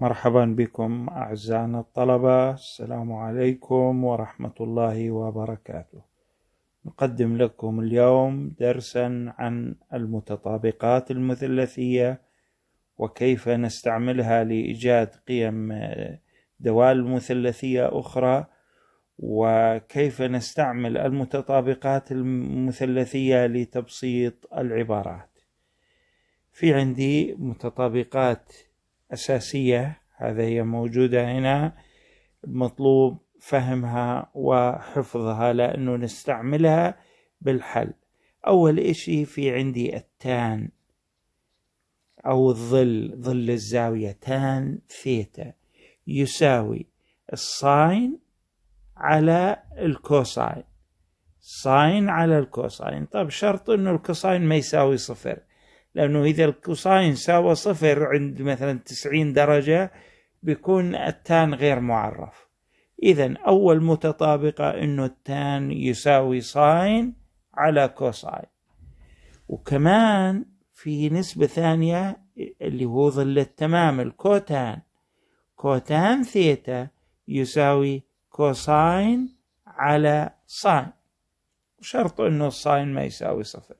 مرحبا بكم أعزائنا الطلبة السلام عليكم ورحمة الله وبركاته نقدم لكم اليوم درسا عن المتطابقات المثلثية وكيف نستعملها لإيجاد قيم دوال مثلثية أخرى وكيف نستعمل المتطابقات المثلثية لتبسيط العبارات في عندي متطابقات أساسية هذا هي موجودة هنا مطلوب فهمها وحفظها لأنه نستعملها بالحل أول إشي في عندي التان أو الظل ظل الزاوية تان ثيتا يساوي الساين على الكوساين ساين على الكوساين طب شرط انه الكوساين ما يساوي صفر لأنه إذا الكوساين ساوى صفر عند مثلا تسعين درجة بيكون التان غير معرف إذا أول متطابقة أنه التان يساوي ساين على كوساين وكمان في نسبة ثانية اللي هو ظل التمام الكوتان كوتان ثيتا يساوي كوساين على ساين شرط أنه الساين ما يساوي صفر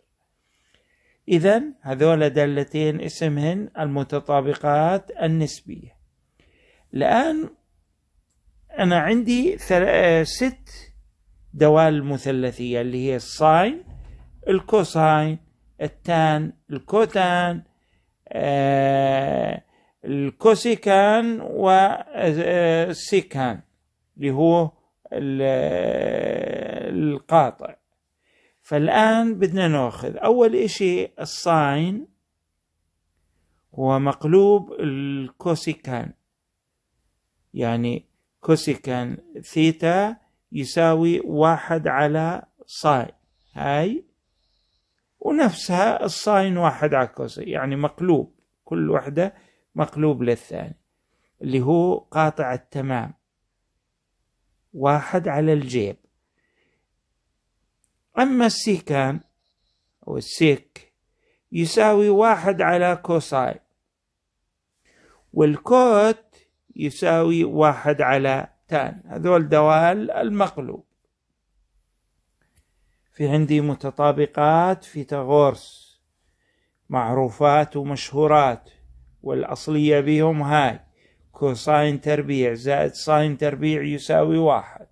إذا هذول دالتين اسمهن المتطابقات النسبية الآن أنا عندي آه، ست دوال مثلثية اللي هي الساين الكوساين التان الكوتان آه، الكوسيكان والسيكان آه، اللي هو القاطع فالآن بدنا نأخذ أول إشي الساين هو مقلوب الكوسيكان يعني كوسيكان ثيتا يساوي واحد على ساين هاي ونفسها الساين واحد على كوسي يعني مقلوب كل وحدة مقلوب للثاني اللي هو قاطع التمام واحد على الجيب أما السيكان أو السيك يساوي واحد على كوساي والكوت يساوي واحد على تان هذول دوال المقلوب في عندي متطابقات فيثاغورس معروفات ومشهورات والأصلية بهم هاي كوساين تربيع زائد ساين تربيع يساوي واحد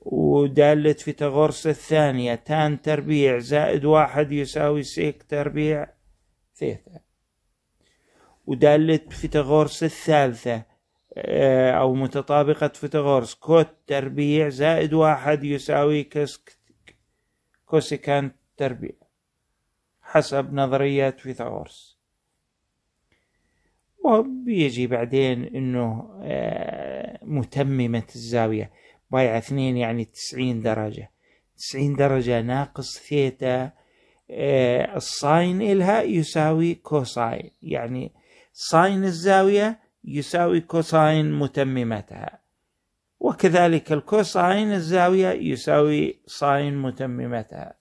ودالة فيتاغورس الثانية تان تربيع زائد واحد يساوي سيك تربيع ثيتا ودالة فيتاغورس الثالثة آه، أو متطابقة فيتاغورس كوت تربيع زائد واحد يساوي كسك كوسيكانت تربيع حسب نظرية فيثاغورس وبيجي بعدين انه آه، متممة الزاوية بايع اثنين يعني تسعين درجة تسعين درجة ناقص ثيتا آه، الساين إلها يساوي كوساين يعني ساين الزاوية يساوي كوساين متممتها وكذلك الكوساين الزاوية يساوي ساين متممتها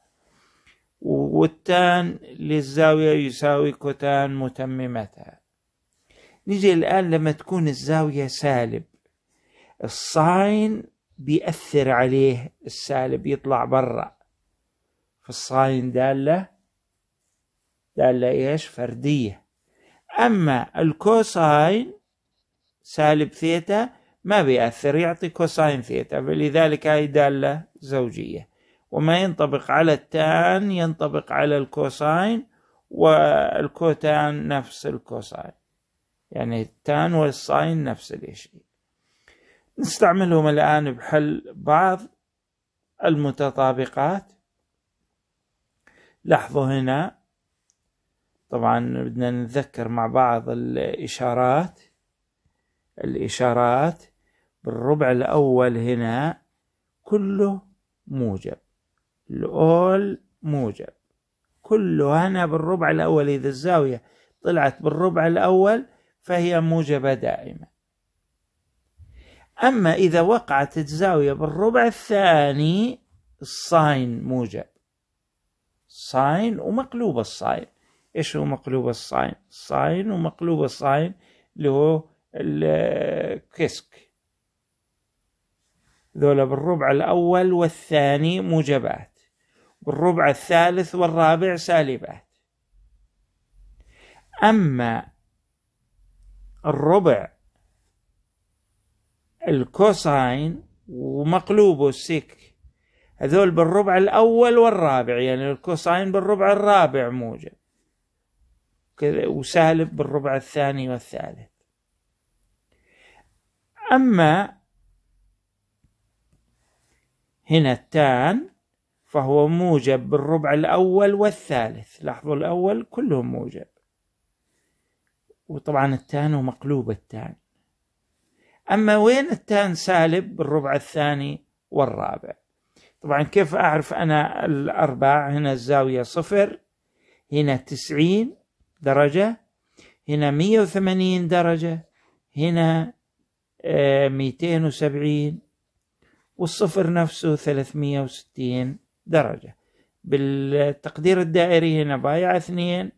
والتان للزاوية يساوي كوتان متممتها نجي الآن لما تكون الزاوية سالب الساين بيأثر عليه السالب يطلع برا فالصاين دالة دالة ايش فردية أما الكوساين سالب ثيتا ما بيأثر يعطي كوساين ثيتا فلذلك هاي دالة زوجية وما ينطبق على التان ينطبق على الكوساين والكوتان نفس الكوساين يعني التان والصاين نفس الشيء نستعملهم الآن بحل بعض المتطابقات لاحظوا هنا طبعا بدنا نتذكر مع بعض الإشارات الإشارات بالربع الأول هنا كله موجب الأول موجب كله هنا بالربع الأول إذا الزاوية طلعت بالربع الأول فهي موجبة دائما أما إذا وقعت الزاوية بالربع الثاني الصاين موجب صاين ومقلوب الصاين إيش هو مقلوب الصاين صاين ومقلوب الصاين اللي هو الكسك ذولا بالربع الأول والثاني موجبات والربع الثالث والرابع سالبات أما الربع الكوساين ومقلوبه السيك هذول بالربع الأول والرابع يعني الكوساين بالربع الرابع موجب كذا وسالب بالربع الثاني والثالث أما هنا التان فهو موجب بالربع الأول والثالث لاحظوا الأول كلهم موجب وطبعا التان ومقلوب التان أما وين التان سالب بالربع الثاني والرابع طبعا كيف أعرف أنا الأرباع هنا الزاوية صفر هنا تسعين درجة هنا مية وثمانين درجة هنا آه، ميتين وسبعين والصفر نفسه ثلاثمية وستين درجة بالتقدير الدائري هنا بايع اثنين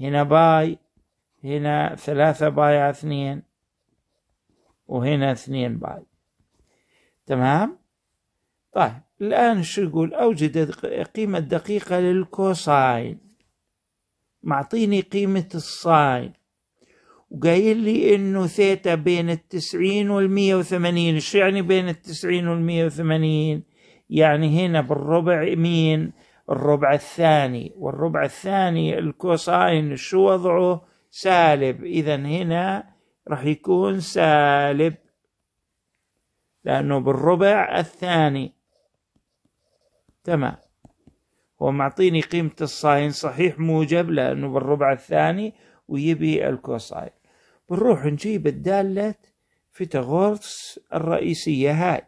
هنا باي هنا ثلاثة بايع اثنين وهنا اثنين باي تمام طيب الآن شو يقول أوجد قيمة دقيقة للكوساين معطيني قيمة الساين وقايل لي انه ثيتا بين التسعين والمية وثمانين شو يعني بين التسعين والمية وثمانين يعني هنا بالربع مين الربع الثاني والربع الثاني الكوساين شو وضعه سالب اذا هنا راح يكون سالب لأنه بالربع الثاني تمام هو معطيني قيمة الساين صحيح موجب لأنه بالربع الثاني ويبي الكوساين بنروح نجيب الدالة فيتاغورس الرئيسية هاي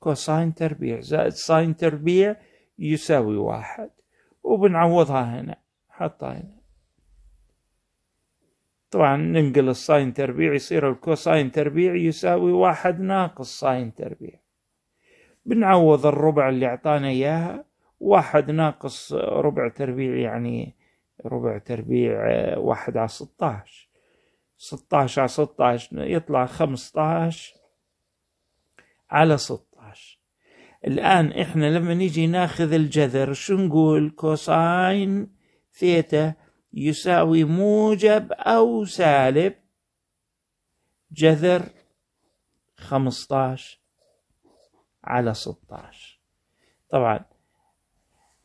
كوساين تربيع زائد ساين تربيع يساوي واحد وبنعوضها هنا حطها هنا طبعا ننقل الساين تربيع يصير الكوساين تربيع يساوي واحد ناقص ساين تربيع بنعوض الربع اللي اعطانا اياها واحد ناقص ربع تربيع يعني ربع تربيع آه، واحد على ستاش ستاش على ستاش يطلع خمسطاش على ستاش الآن إحنا لما نيجي ناخذ الجذر شو نقول كوساين ثيتا يساوي موجب أو سالب جذر 15 على 16 طبعا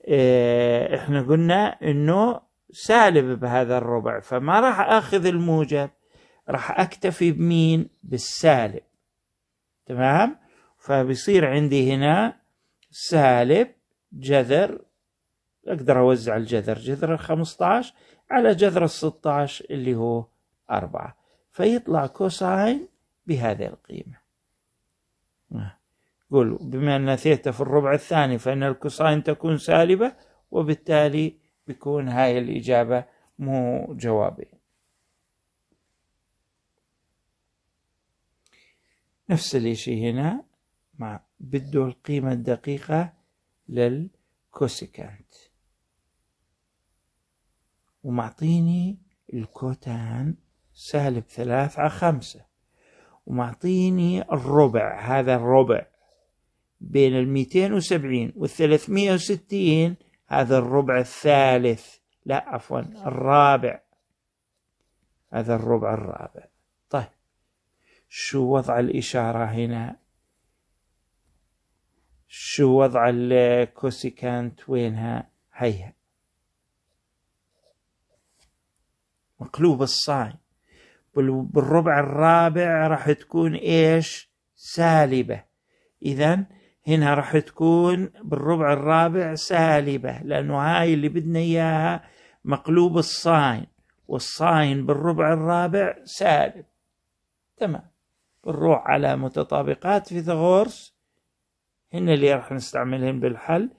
آه، احنا قلنا انه سالب بهذا الربع فما راح اخذ الموجب راح اكتفي بمين بالسالب تمام فبيصير عندي هنا سالب جذر اقدر اوزع الجذر جذر 15 على جذر ال 16 اللي هو أربعة فيطلع كوساين بهذه القيمة قولوا بما أن ثيتا في الربع الثاني فإن الكوساين تكون سالبة وبالتالي بيكون هاي الإجابة مو جوابي نفس الشيء هنا مع بده القيمة الدقيقة للكوسيكانت ومعطيني الكوتان سالب ثلاث على خمسة ومعطيني الربع هذا الربع بين الميتين وسبعين والثلاثمية وستين هذا الربع الثالث لا عفوا الرابع هذا الربع الرابع طيب شو وضع الإشارة هنا شو وضع الكوسيكانت وينها هيها مقلوب الصاي بالربع الرابع راح تكون ايش سالبة اذا هنا راح تكون بالربع الرابع سالبة لانه هاي اللي بدنا اياها مقلوب الصاين والصاين بالربع الرابع سالب تمام بنروح على متطابقات فيثاغورس هن اللي راح نستعملهم بالحل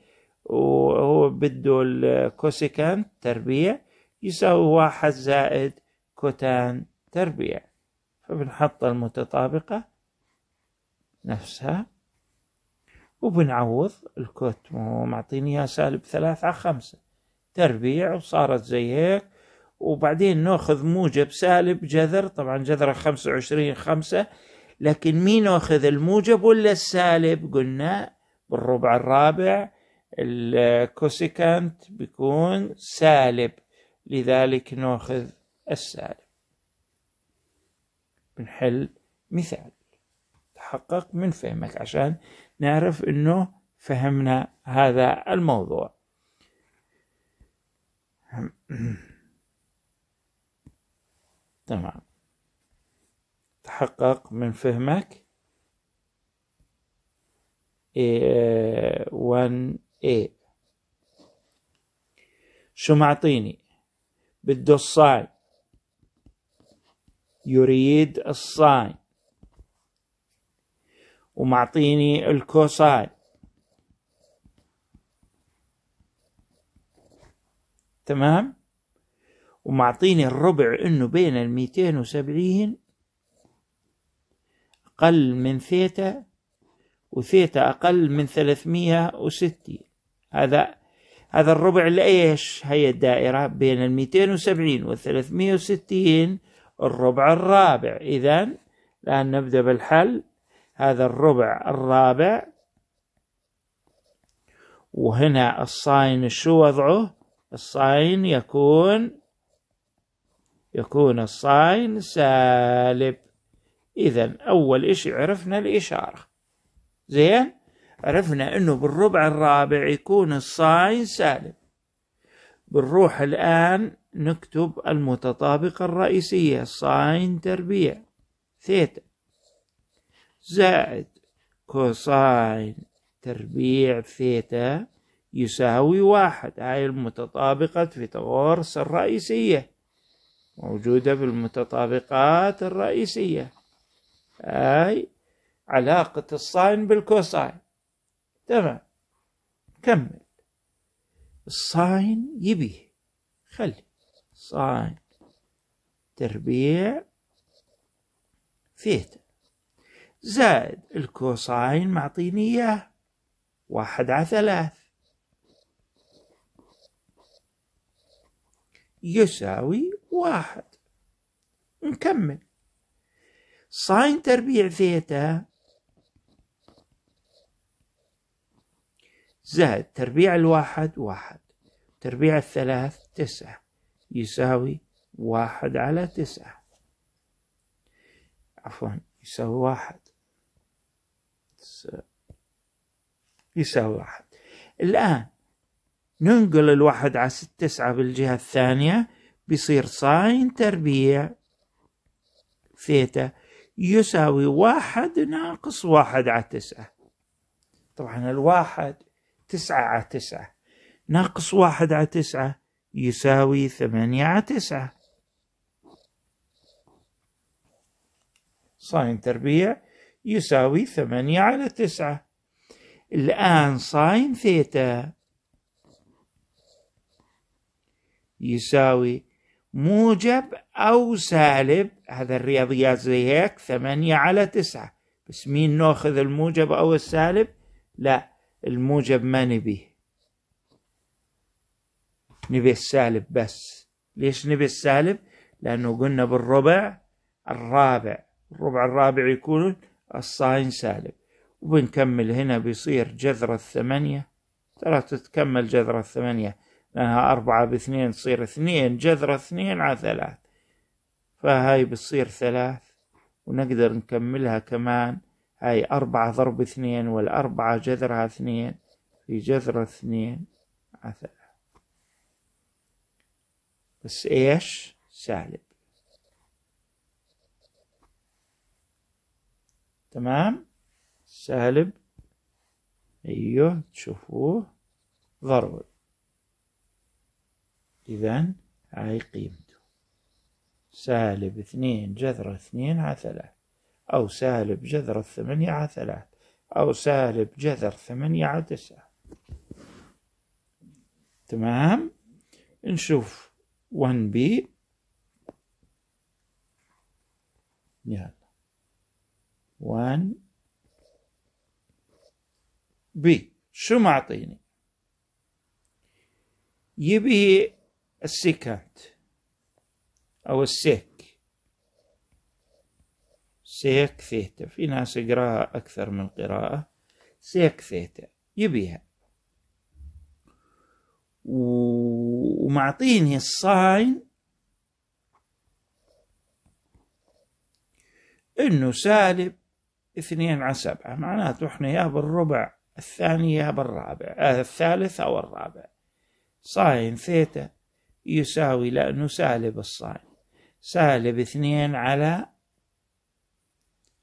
وهو بده الكوسيكانت تربيع يساوي واحد زائد كوتان تربيع فبنحط المتطابقة نفسها وبنعوض الكوت معطيني اياها سالب ثلاثة على خمسة تربيع وصارت زي هيك وبعدين ناخذ موجب سالب جذر طبعا جذره خمسة وعشرين خمسة لكن مين ناخذ الموجب ولا السالب قلنا بالربع الرابع الكوسيكانت بيكون سالب لذلك ناخذ السالب بنحل مثال تحقق من فهمك عشان نعرف انه فهمنا هذا الموضوع تمام تحقق من فهمك 1A آه، شو معطيني بده الصاي يريد الصاي ومعطيني الكوساي تمام ومعطيني الربع انه بين الميتين وسبعين اقل من ثيتا وثيتا اقل من ثلاثمية وستين هذا هذا الربع لإيش هي الدائرة بين ال 270 وال 360 الربع الرابع إذا الآن نبدأ بالحل هذا الربع الرابع وهنا الصاين شو وضعه الصاين يكون يكون الصاين سالب إذا أول إشي عرفنا الإشارة زين عرفنا انه بالربع الرابع يكون الصاين سالب بنروح الان نكتب المتطابقة الرئيسية صاين تربيع ثيتا زائد كوساين تربيع ثيتا يساوي واحد هاي المتطابقة فيثاغورس الرئيسية موجودة في المتطابقات الرئيسية هاي علاقة الساين بالكوساين تمام كمل الصاين يبيه خلي صاين تربيع ثيتا زائد الكوساين معطيني إياه واحد على ثلاث يساوي واحد نكمل صاين تربيع ثيتا زائد تربيع الواحد واحد تربيع الثلاث تسعة يساوي واحد على تسعة عفوا يساوي واحد يساوي واحد الآن ننقل الواحد على تسعة بالجهة الثانية بيصير ساين تربيع ثيتا يساوي واحد ناقص واحد على تسعة طبعا الواحد تسعة على تسعة ناقص واحد على تسعة يساوي ثمانية على تسعة صاين تربيع يساوي ثمانية على تسعة الآن صاين ثيتا يساوي موجب أو سالب هذا الرياضيات زي هيك ثمانية على تسعة بس مين ناخذ الموجب أو السالب لا الموجب ما نبيه نبي السالب بس ليش نبي السالب لأنه قلنا بالربع الرابع الربع الرابع يكون الصاين سالب وبنكمل هنا بيصير جذر الثمانية ترى تتكمل جذر الثمانية لأنها أربعة باثنين تصير اثنين جذر اثنين على ثلاث فهاي بتصير ثلاث ونقدر نكملها كمان هاي أربعة ضرب اثنين والأربعة جذرها اثنين في جذر اثنين عثرة بس إيش سالب تمام سالب أيوه تشوفوه ضرب إذا هاي قيمته سالب اثنين جذر اثنين على ثلاثة أو سالب جذر الثمانية على ثلاث أو سالب جذر ثمانية على تسعة تمام نشوف 1 بي يلا 1 بي شو معطيني يبي السيكانت أو السيك سيك ثيتا في ناس يقراها أكثر من قراءة سيك ثيتا يبيها ومعطيني الصاين انه سالب اثنين على سبعة معناته احنا يا بالربع الثاني يا بالرابع آه الثالث او الرابع صاين ثيتا يساوي لانه سالب الصاين سالب اثنين على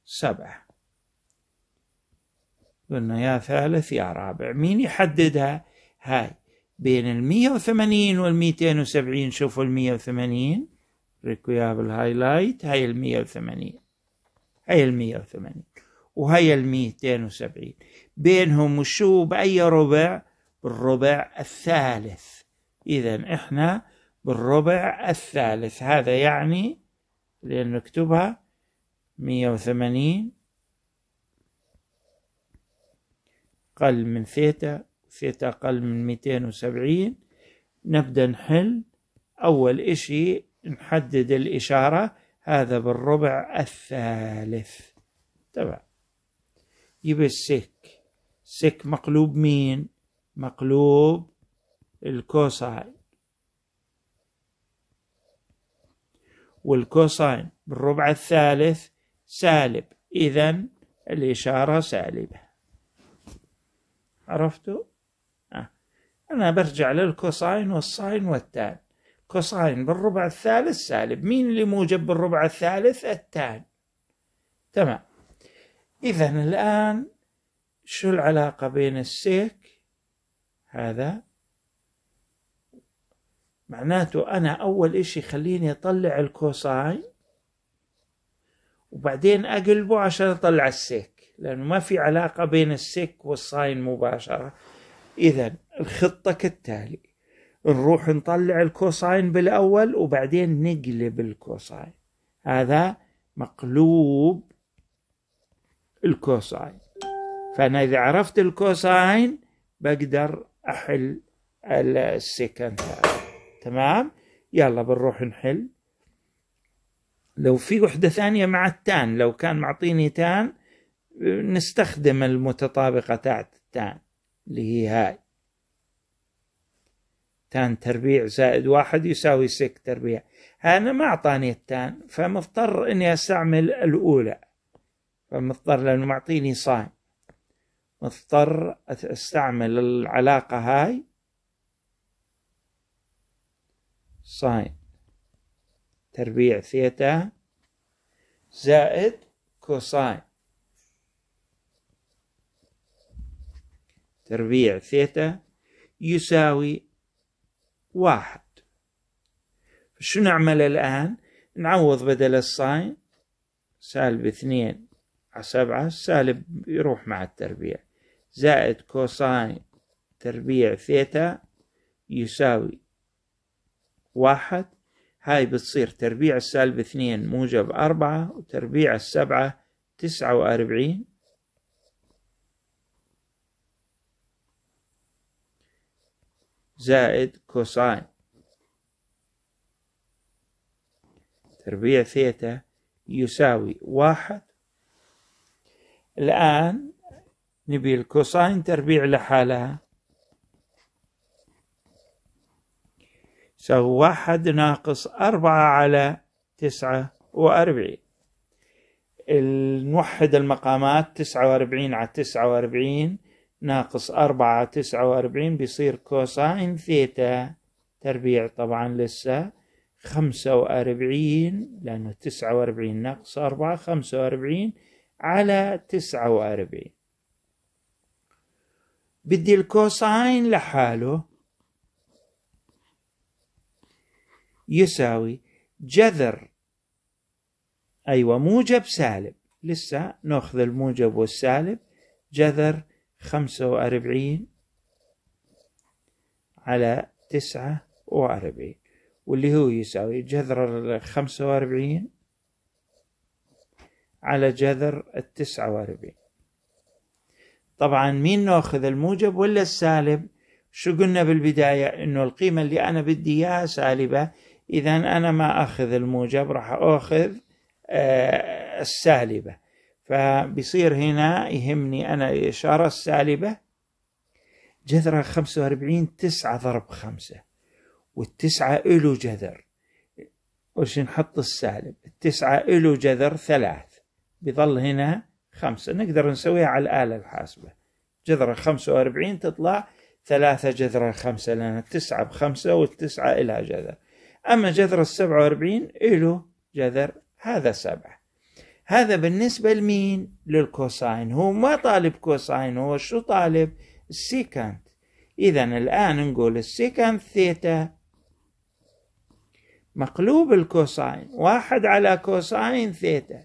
سبعة قلنا يا ثالث يا رابع مين يحددها هاي بين المية وثمانين والميتين وسبعين شوفوا المية وثمانين ريكو يا بالهايلايت هاي المية وثمانين هاي المية وثمانين وهي الميتين وسبعين بينهم وشو بأي ربع بالربع الثالث إذا إحنا بالربع الثالث هذا يعني لأن نكتبها مية وثمانين أقل من ثيتا ثيتا أقل من ميتين وسبعين نبدأ نحل أول إشي نحدد الإشارة هذا بالربع الثالث تبع يبقى السك سك مقلوب مين مقلوب الكوساين والكوساين بالربع الثالث سالب إذا الإشارة سالبة عرفتوا؟ آه. أنا برجع للكوساين والساين والتان كوساين بالربع الثالث سالب مين اللي موجب بالربع الثالث التان تمام إذا الآن شو العلاقة بين السيك هذا معناته أنا أول إشي خليني أطلع الكوساين وبعدين اقلبه عشان اطلع السيك لانه ما في علاقه بين السيك والصاين مباشره اذا الخطه كالتالي نروح نطلع الكوساين بالاول وبعدين نقلب الكوساين هذا مقلوب الكوساين فانا اذا عرفت الكوساين بقدر احل السكن تمام يلا بنروح نحل لو في وحدة ثانية مع التان لو كان معطيني تان نستخدم المتطابقة تاعت التان اللي هي هاي تان تربيع زائد واحد يساوي سك تربيع أنا ما أعطاني التان فمضطر أني أستعمل الأولى فمضطر لأنه معطيني صايم مضطر أستعمل العلاقة هاي صايم تربيع ثيتا زائد كوساين تربيع ثيتا يساوي واحد شو نعمل الآن نعوض بدل الساين سالب اثنين على سبعة سالب يروح مع التربيع زائد كوساين تربيع ثيتا يساوي واحد هاي بتصير تربيع السالب اثنين موجب أربعة وتربيع السبعة تسعة وأربعين زائد كوساين تربيع ثيتا يساوي واحد الآن نبي الكوساين تربيع لحالها يساوي واحد ناقص أربعة على تسعة وأربعين نوحد المقامات تسعة وأربعين على تسعة وأربعين ناقص أربعة على تسعة وأربعين بيصير كوساين ثيتا تربيع طبعا لسه خمسة وأربعين لأنه تسعة وأربعين ناقص أربعة خمسة وأربعين على تسعة وأربعين بدي الكوساين لحاله يساوي جذر أيوة موجب سالب لسه نأخذ الموجب والسالب جذر خمسة وأربعين على تسعة وأربعين واللي هو يساوي جذر الخمسة وأربعين على جذر التسعة وأربعين طبعا مين ناخذ الموجب ولا السالب شو قلنا بالبداية انه القيمة اللي انا بدي اياها سالبة إذا أنا ما أخذ الموجب راح أخذ آه، السالبة فبصير هنا يهمني أنا الإشارة السالبة جذرها خمسة وأربعين تسعة ضرب خمسة والتسعة إلو جذر وش نحط السالب التسعة إلو جذر ثلاث بظل هنا خمسة نقدر نسويها على الآلة الحاسبة جذرها خمسة وأربعين تطلع ثلاثة جذرها خمسة لأن التسعة بخمسة والتسعة إلها جذر أما جذر السبعة وأربعين إله جذر هذا سبعة هذا بالنسبة لمين للكوساين هو ما طالب كوساين هو شو طالب السيكانت إذا الآن نقول السيكانت ثيتا مقلوب الكوساين واحد على كوساين ثيتا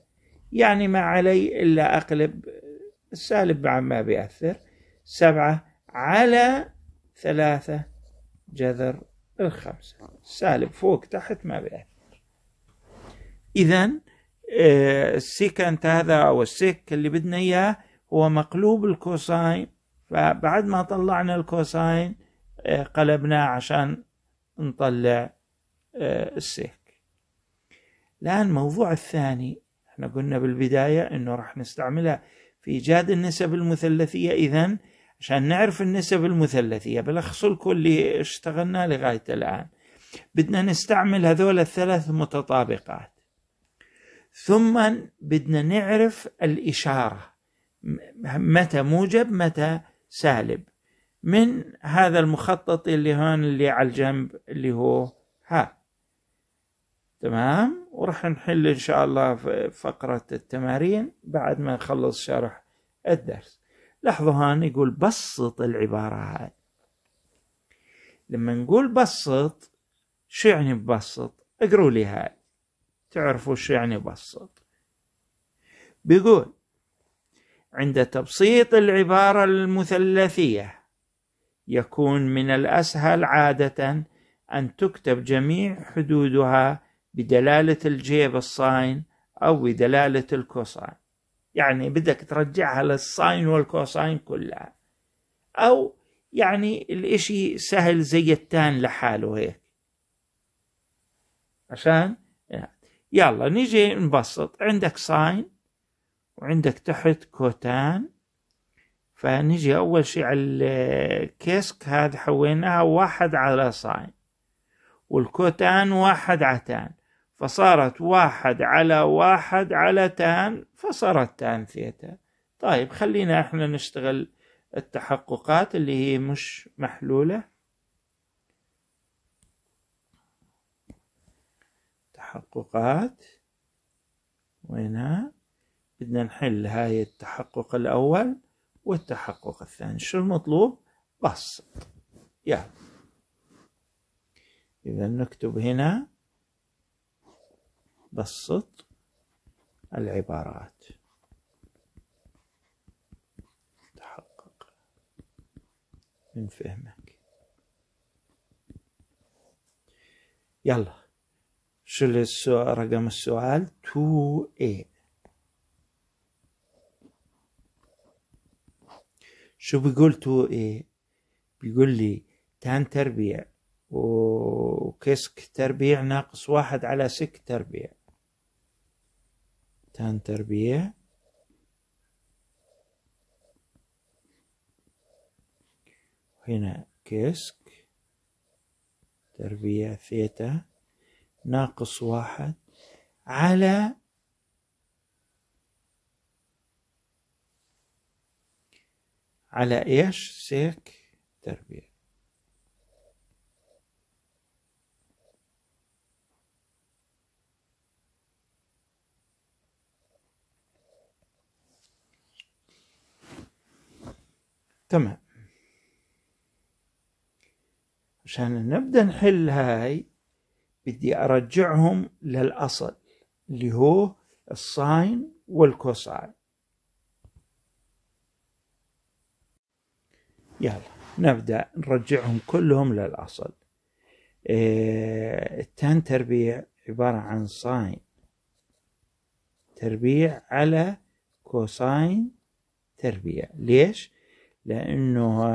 يعني ما علي إلا أقلب السالب مع ما بيأثر سبعة على ثلاثة جذر الخمسة سالب فوق تحت ما بيأثر إذا آه، السيكنت هذا أو السيك اللي بدنا إياه هو مقلوب الكوساين فبعد ما طلعنا الكوساين آه، قلبناه عشان نطلع آه، السيك الآن الموضوع الثاني احنا قلنا بالبداية انه راح نستعملها في إيجاد النسب المثلثية إذا عشان نعرف النسب المثلثية بلخص لكم اللي اشتغلناه لغاية الآن بدنا نستعمل هذول الثلاث متطابقات ثم بدنا نعرف الإشارة متى موجب متى سالب من هذا المخطط اللي هون اللي على الجنب اللي هو ها تمام ورح نحل إن شاء الله فقرة التمارين بعد ما نخلص شرح الدرس لاحظوا هان يقول بسط العبارة هاي لما نقول بسط شو يعني ببسط اقروا لي هاي تعرفوا شو يعني بسط بيقول عند تبسيط العبارة المثلثية يكون من الأسهل عادة أن تكتب جميع حدودها بدلالة الجيب الصاين أو بدلالة الكوساين يعني بدك ترجعها للساين والكوساين كلها أو يعني الإشي سهل زي التان لحاله هيك عشان يلا نيجي نبسط عندك ساين وعندك تحت كوتان فنجي أول شيء على الكيسك هذا حويناها واحد على ساين والكوتان واحد على تان فصارت واحد على واحد على تان فصارت تان ثيتا طيب خلينا احنا نشتغل التحققات اللي هي مش محلولة تحققات وينها بدنا نحل هاي التحقق الأول والتحقق الثاني شو المطلوب بسط يلا إذا نكتب هنا بسط العبارات تحقق من فهمك يلا شو السؤال رقم السؤال 2A إيه. شو بيقول 2A إيه؟ بيقول لي تان تربيع وكسك تربيع ناقص واحد على سك تربيع كان تربيع هنا كيسك تربية ثيتا ناقص واحد على على ايش سيك تربيه تمام عشان نبدا نحل هاي بدي ارجعهم للاصل اللي هو الساين والكوساين يلا نبدا نرجعهم كلهم للاصل إيه التان تربيع عباره عن ساين تربيع على كوساين تربيع ليش لأنه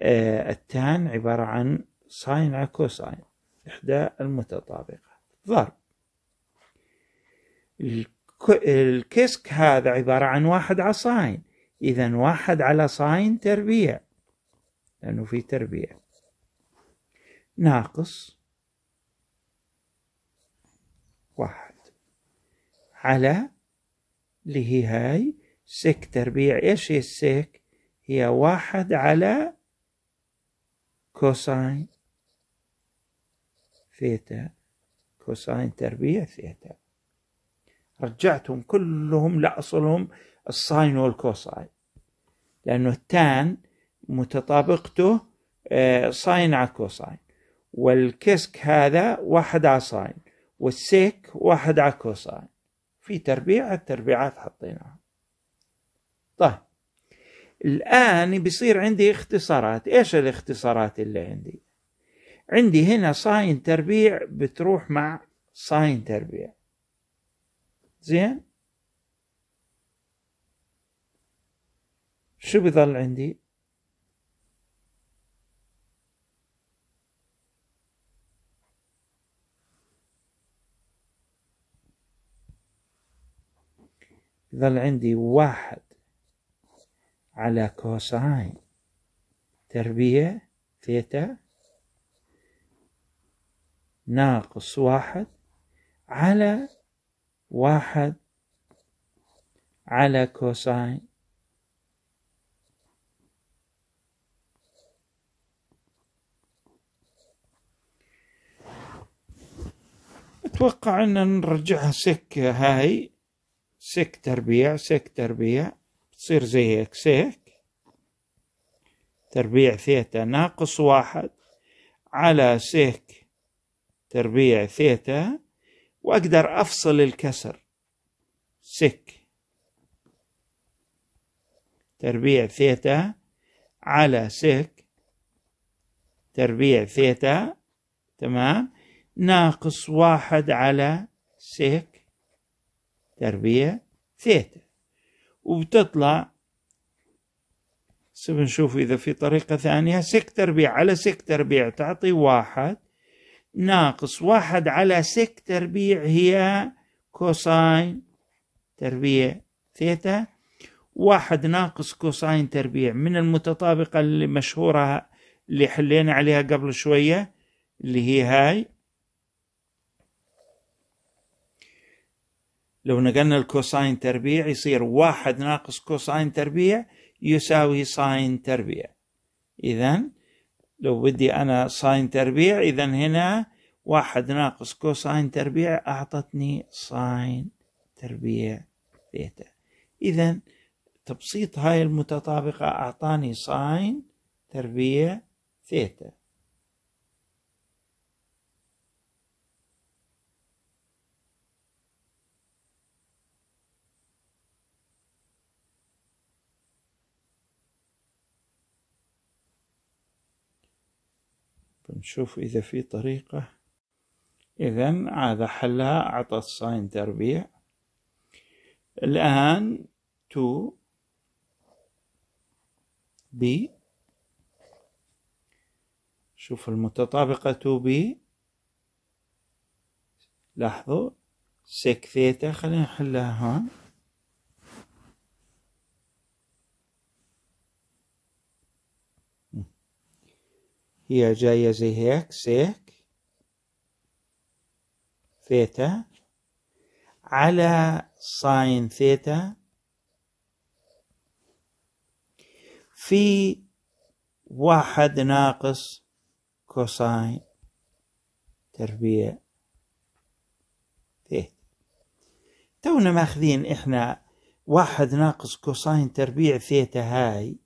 آه، التان عبارة عن ساين على كوساين إحدى المتطابقات ضرب الكسك هذا عبارة عن واحد على ساين إذا واحد على ساين تربيع لأنه في تربيع ناقص واحد على اللي هي هاي سك تربيع ايش هي السك هي واحد على كوساين ثيتا كوساين تربيع ثيتا رجعتهم كلهم لأصلهم الساين والكوساين لأنه التان متطابقته ساين آه، على كوساين والكسك هذا واحد على ساين والسيك واحد على كوساين في تربيع التربيعات حطيناها طيب الآن بيصير عندي اختصارات إيش الاختصارات اللي عندي عندي هنا صاين تربيع بتروح مع صاين تربيع زين شو بضل عندي ظل عندي واحد على كوساين تربية ثيتا ناقص واحد على واحد على كوساين اتوقع ان نرجعها سكه هاي سك تربيع سك تربيع تصير زي اكس هيك تربيع ثيتا ناقص واحد على سيك تربيع ثيتا واقدر افصل الكسر سك تربيع ثيتا على سك تربيع ثيتا تمام ناقص واحد على سيك تربيع ثيتا وبتطلع سوف نشوف إذا في طريقة ثانية سكتر بيع على سكتر بيع تعطي واحد ناقص واحد على سك تربيع هي كوساين تربيع ثيتا واحد ناقص كوساين تربيع من المتطابقة المشهورة اللي حلينا عليها قبل شوية اللي هي هاي لو نقلنا الكوساين تربيع يصير واحد ناقص كوساين تربيع يساوي ساين تربيع إذا لو بدي أنا ساين تربيع إذا هنا واحد ناقص كوساين تربيع أعطتني ساين تربيع ثيتا إذا تبسيط هاي المتطابقة أعطاني ساين تربيع ثيتا نشوف إذا في طريقة إذا هذا حلها أعطى الساين تربيع الآن تو بي شوف المتطابقة تو بي لاحظوا ثيتا خلينا نحلها هون Hier جاية ze هيك سيك ثيتا على ساين ثيتا في واحد ناقص كوساين تربيع ثيتا تونا ماخذين احنا واحد ناقص كوساين تربيع ثيتا هاي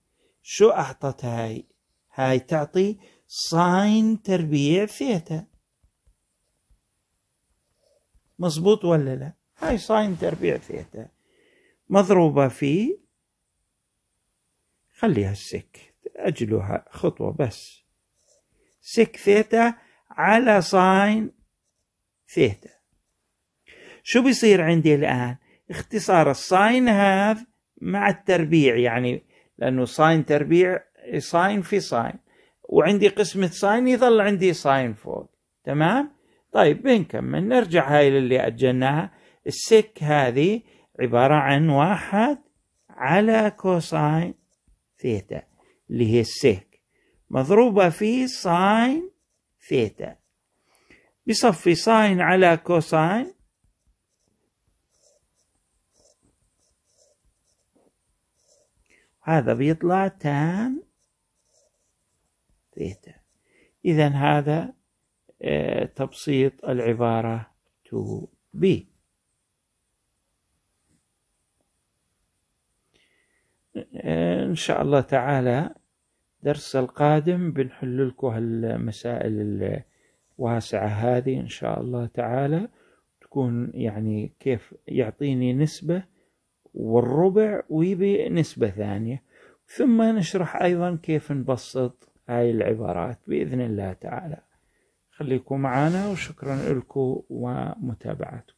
شو اعطت هاي هاي تعطي صاين تربيع ثيتا مظبوط ولا لا هاي صاين تربيع ثيتا مضروبة في خليها السك أجلها خطوة بس سك ثيتا على صاين ثيتا شو بيصير عندي الآن اختصار الصاين هذا مع التربيع يعني لأنه صاين تربيع صاين في صاين وعندي قسمة ساين يظل عندي ساين فوق تمام طيب بنكمل نرجع هاي للي أجلناها السك هذه عبارة عن واحد على كوساين ثيتا اللي هي السك مضروبة في ساين ثيتا بصفي ساين على كوساين هذا بيطلع تان بيته إذا هذا آه، تبسيط العبارة to be آه، إن شاء الله تعالى درس القادم بنحل لكم هالمسائل الواسعة هذه إن شاء الله تعالى تكون يعني كيف يعطيني نسبة والربع ويبي نسبة ثانية ثم نشرح أيضا كيف نبسط هاي العبارات بإذن الله تعالى خليكم معنا وشكرا لكم ومتابعتكم